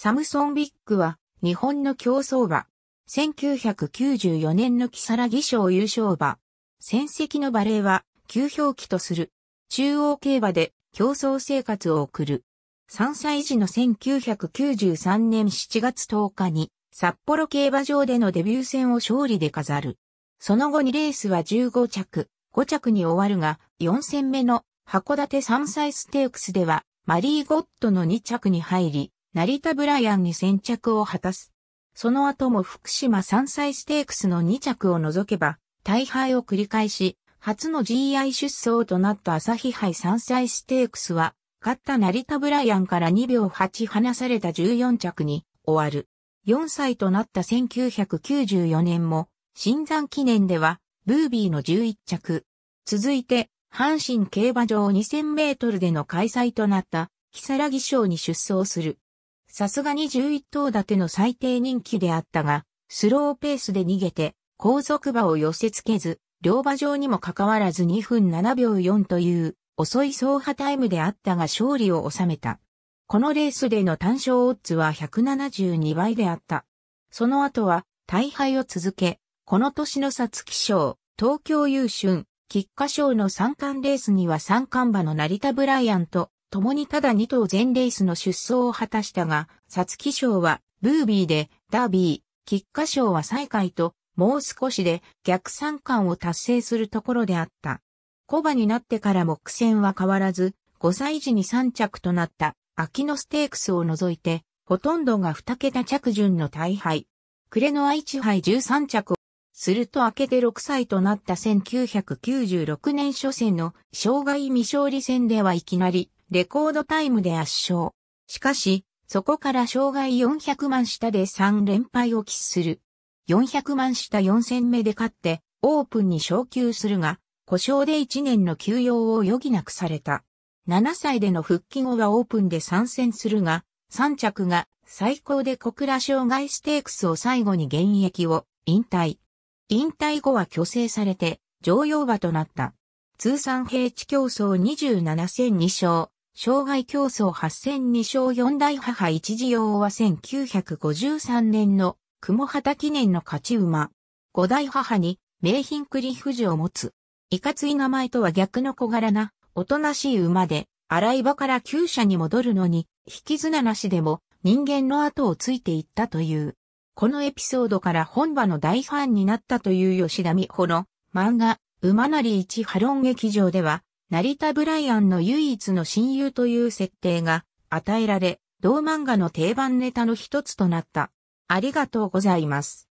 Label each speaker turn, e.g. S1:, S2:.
S1: サムソンビッグは、日本の競走馬。1994年の木更木賞優勝馬。戦績のバレーは、旧表記とする。中央競馬で競争生活を送る。3歳児の1993年7月10日に札幌競馬場でのデビュー戦を勝利で飾る。その後にレースは15着、5着に終わるが、4戦目の函館3歳ステークスではマリーゴットの2着に入り、成田ブライアンに先着を果たす。その後も福島山菜ステークスの2着を除けば、大敗を繰り返し、初の GI 出走となった朝日杯山菜ステークスは、勝った成田ブライアンから2秒8離された14着に終わる。4歳となった1994年も、新山記念では、ブービーの11着。続いて、阪神競馬場2000メートルでの開催となった、木更木賞に出走する。さすがに11頭立ての最低人気であったが、スローペースで逃げて、後続馬を寄せ付けず、両馬場にもかかわらず2分7秒4という遅い走破タイムであったが勝利を収めた。このレースでの単勝オッズは172倍であった。その後は大敗を続け、この年の皐月賞、東京優春、菊花賞の三冠レースには三冠馬の成田ブライアンと共にただ2頭全レースの出走を果たしたが、皐月賞はブービーで、ダービー、菊花賞は最下位と、もう少しで逆三冠を達成するところであった。コバになってからも苦戦は変わらず、5歳時に3着となった秋のステークスを除いて、ほとんどが2桁着順の大敗。暮れの愛知敗13着を、すると明けて6歳となった1996年初戦の障害未勝利戦ではいきなりレコードタイムで圧勝。しかし、そこから障害400万下で3連敗を喫する。400万下4戦目で勝って、オープンに昇級するが、故障で1年の休養を余儀なくされた。7歳での復帰後はオープンで参戦するが、3着が最高で小倉障害ステークスを最後に現役を引退。引退後は虚勢されて、常用馬となった。通算平地競争27戦2勝、障害競争8002勝4代母一次用は1953年の雲畑記念の勝ち馬。5代母に名品クリフジを持つ。いかつい名前とは逆の小柄な、おとなしい馬で、洗い場から厩舎に戻るのに、引き綱なしでも人間の後をついていったという。このエピソードから本場の大ファンになったという吉田美穂の漫画、馬なり一波論劇場では、成田ブライアンの唯一の親友という設定が与えられ、同漫画の定番ネタの一つとなった。ありがとうございます。